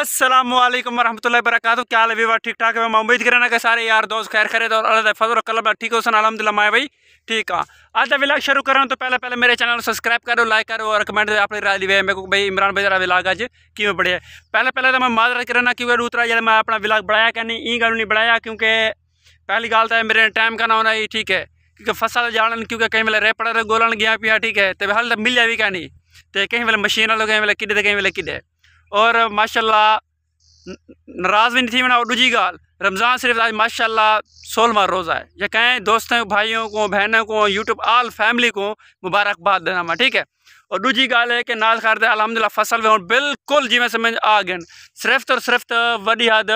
असलम वरहमल वरक क्या हाल व्यवर ठीक ठाक है मैं उम्मीद करना के सारे यार दोस्त खैर खरे तो और अल्लाह फजल कलब ठीक हो सन अलहमदिल्ला मैं भाई ठीक है हाँ। आज का विलाग शुरू कर तो पहले पहले मेरे चैनल सब्सक्राइब करो लाइक करो और कमेंट अपनी राय दी मेरे को भाई इमरान भाई जरा विलाग अज क्यों बढ़िया पहले पहले तो मैं माजरत करना क्योंकि दूसरा जब मैं अपना विलाग बढ़ाया क्या नहीं ई गल नहीं बढ़ाया क्योंकि पहली गल तो मेरे टाइम का ना होना ही ठीक है क्योंकि फसल तो जान क्योंकि कहीं वेले रेपड़ा तो गोलन गया पिया हाँ, ठीक है तो हल मिल जाए क्या नहीं तो कहीं वेले मशीन वाले कहीं वेले किडे तो कहीं वेले किडे और माशाल्लाह नाराज़ भी नहीं थी और दूजी गाल रमज़ान सिर्फ आज माशाल्लाह सोलवा रोज़ा है या कहें दोस्तों भाइयों को बहनों को यूट्यूब आल फैमिली को मुबारकबाद देना मैं ठीक है और दूजी गाल है कि नाल खार अलहमदिल्ला फसल में बिल्कुल जी मैं समझ आ गए सिर्फ और सिर्फ तो वही हद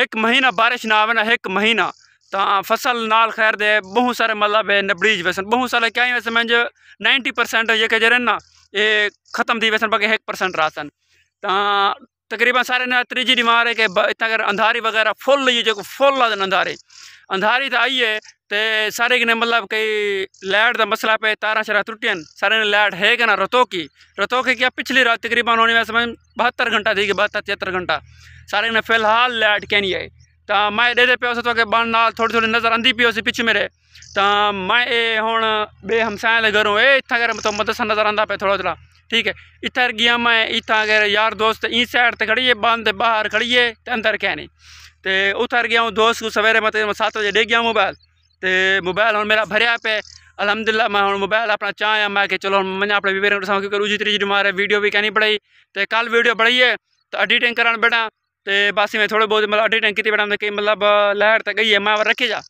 एक महीना बारिश ना आवे ना एक महीना ਤਾਂ फसल नाल ਖੈਰ ਦੇ ਬਹੁਤ ਸਾਰੇ ਮਤਲਬ ਹੈ ਨਬੜੀਜ ਵਸਨ ਬਹੁਤ ਸਾਰੇ ਕਈ ਵਸਨ ਮੈਂ 90% ਇਹ ਕਹਿ ਰਹੇ ਨਾ ਇਹ ਖਤਮ ਦੀ ਵਸਨ ਬਗੇ 1% ਰਾਸਨ ਤਾਂ ਤਕਰੀਬਨ ਸਾਰੇ ਨੇ ਤੀਜੀ ਨਿਮਾਰ कि इतना ਇਤਾਂ ਕਰ ਅੰਧਾਰੀ ਵਗੈਰਾ ਫੁੱਲ ਹੀ ਜੋ ਫੁੱਲ ਆ ਅੰਧਾਰੀ अंधारी तो आई है तो सारे ने मतलब कई लाइट का मसला पे तारा शारा त्रुटियन सारे ने लाइट है क्या ना रतों की रतों की क्या पिछली रात तकरीबन होने में समय बहत्तर घंटा थी कि बहत्तर तिहत्तर घंटा सारे ने फिलहाल लाइट क्या नहीं आई तो मैं दे पे तो कि बन नाल थोड़ी थोड़ी नज़र आंदी पी उसी पिछ मेरे तो मैं ये हूँ बे हमसाए घर इतना कर तो मतलब मदद नज़र आंदा पे थोड़ा थोड़ा ठीक है इतर गया मैं इतना अगर यार दोस्त ई साइड तो है बंद बाहर खड़ी है तो अंदर क्या नहीं तो उतर गया हूँ दोस्त को सवेरे मतलब सात बजे डे गया मोबाइल तो मोबाइल हम मेरा भरिया पे अलहमदिल्ला मैं हम मोबाइल अपना चाहें मैं कि चलो मैंने अपने वीवर क्योंकि रूजी त्रीजी मारे वीडियो भी कहनी पड़ी तो कल वीडियो बढ़िए तो एडिटिंग करा बैठा तो बस मैं थोड़े बहुत मतलब एडिटिंग की बैठा मतलब कि मतलब लहर तक गई है मैं रखे जा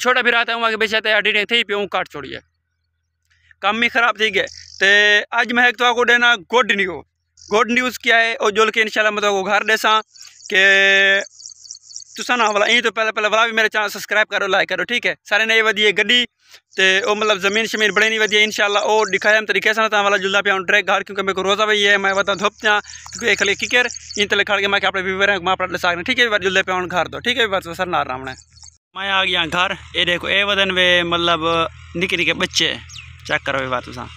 छोटा फिर आता हूँ कि बेचा एडिटिंग थी पी हूँ काट छोड़िए कम ही ख़राब थी गए ते अज मैं तो को देना गुड न्यूज़ गुड न्यूज़ क्या है और जो कि इंशाल्लाह मैं तो घर देसा कि तुसा ना वाला तो पहले पहले वाला भी मेरे चैनल सब्सक्राइब करो लाइक करो ठीक है सारे नई वधिए गड्डी तो वह मतलब जमीन शमीन बड़े नहीं वधिए इंशाल्लाह और दिखाया हम तरीके से वाला जुलदा पे ट्रैक घर क्योंकि मेरे को रोजा भी है मैं बता धुप त्या क्योंकि एक किकर इन तले खड़ के मैं अपने व्यूवर मैं ठीक है बार जुलदे पे घर दो तो, ठीक है बार तो सर ना रामने मैं आ गया घर ये देखो ए वदन वे मतलब निके निके बच्चे चेक करो ये बात तुसा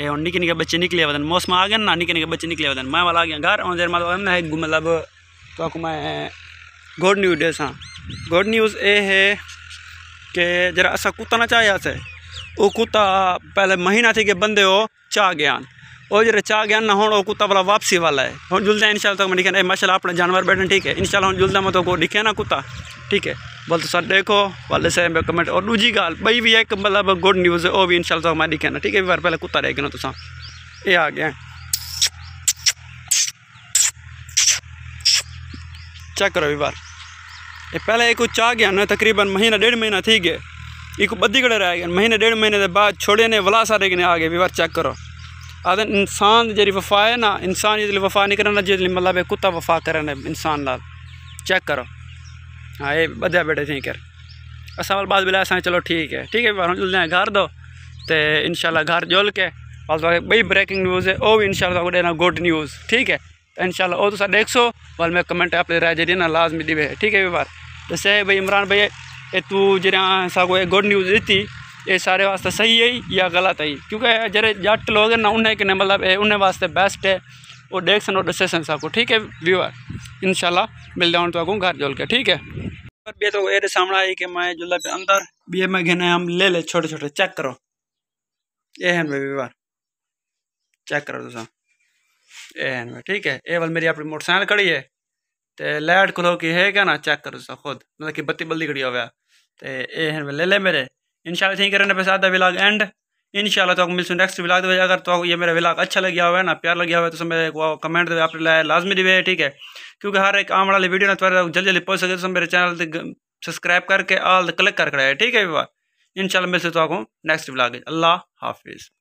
निके निके बच्चे निकले वदन मौसम आ गया ना निके निके बच्चे निकले वदन मैं वाला आ गया घर और मतलब मतलब तो आपको मैं गुड न्यूज है गुड न्यूज़ ये है कि जरा असा कुत्ता ना चाहे अस वो कुत्ता पहले महीना थी के बंदे हो चाह गया और जरा चाह गया ना हूँ कुत्ता वाला वापसी वाला है हम जुलदा इन इनशाला तक मैं ए माशा अपने जानवर बैठे ठीक है इनशाला हम जुलदा मैं तो लिखे ना कुत्ता ठीक है बोल तो सर देखो वाले से कमेंट और दूजी गाल बई भी एक मतलब गुड न्यूज़ है वो भी इनशाला तक मैं लिखे ना ठीक है बार पहले कुत्ता रह गया तुसा ये आ गया चेक करो एक बार ये पहले एक चा गया ना तकरीबन महीना डेढ़ महीना थी गए एक बदी कड़े रह गया महीने डेढ़ महीने के बाद छोड़े ने वला सारे आ गए एक बार चेक करो आदन इंसान जी वफ़ा है ना इंसान जिसलिए वफ़ा नहीं करना जिसलिए मतलब कुत्ता वफ़ा करना इंसान लाल चेक करो हाँ ये बदया बेटे थी कर असल बाद बिला असें चलो ठीक है ठीक है बार जुलते घर दो तो इनशाला घर जोल के बस बई ब्रेकिंग न्यूज़ है वो भी इनशाला गुड न्यूज़ ठीक है तो इनशाला वो तुम देख सो वाल मैं कमेंट अपने राय जी ना लाजमी दिवे ठीक है बार जैसे भाई इमरान भाई तू जरा गुड न्यूज़ दी ये सारे वास्ते सही है या गलत है क्योंकि जे जट लोग ना उन्हें कि मतलब उन्हें वास्ते बेस्ट है वो देख सो और सबको ठीक है व्यूअर इन मिल जाओ तो घर जोल के ठीक है बे तो ये सामने आई कि मैं जो पे अंदर बे मैं घने हम ले ले छोटे छोटे चेक करो ये हैं भाई व्यूअर चेक करो तुसा ये हैं भाई ठीक है ये वाल मेरी अपनी मोटरसाइकिल खड़ी है तो लाइट खुलो की है क्या ना चेक करो तुसा खुद मतलब कि बत्ती बल्दी खड़ी हो गया तो ये हैं ले ले मेरे इनशाला यहीं करें पैसा आधा विलाग एंड इनशाला तो मिलसूँ नेक्स्ट विलाग दे अगर तो ये मेरा विलाग अच्छा गया हुआ है ना प्यार लगे हुआ है तो मेरे को कमेंट दे अपने लाया लाजमी दिवे ठीक है क्योंकि हर एक आम वाली वीडियो ना थोड़ा जल्दी जल्दी पहुँच सके तो मेरे चैनल सब्सक्राइब करके आल क्लिक कर ठीक है विवाह इनशाला मिलते तो आपको नेक्स्ट विलाग अल्लाह हाफिज़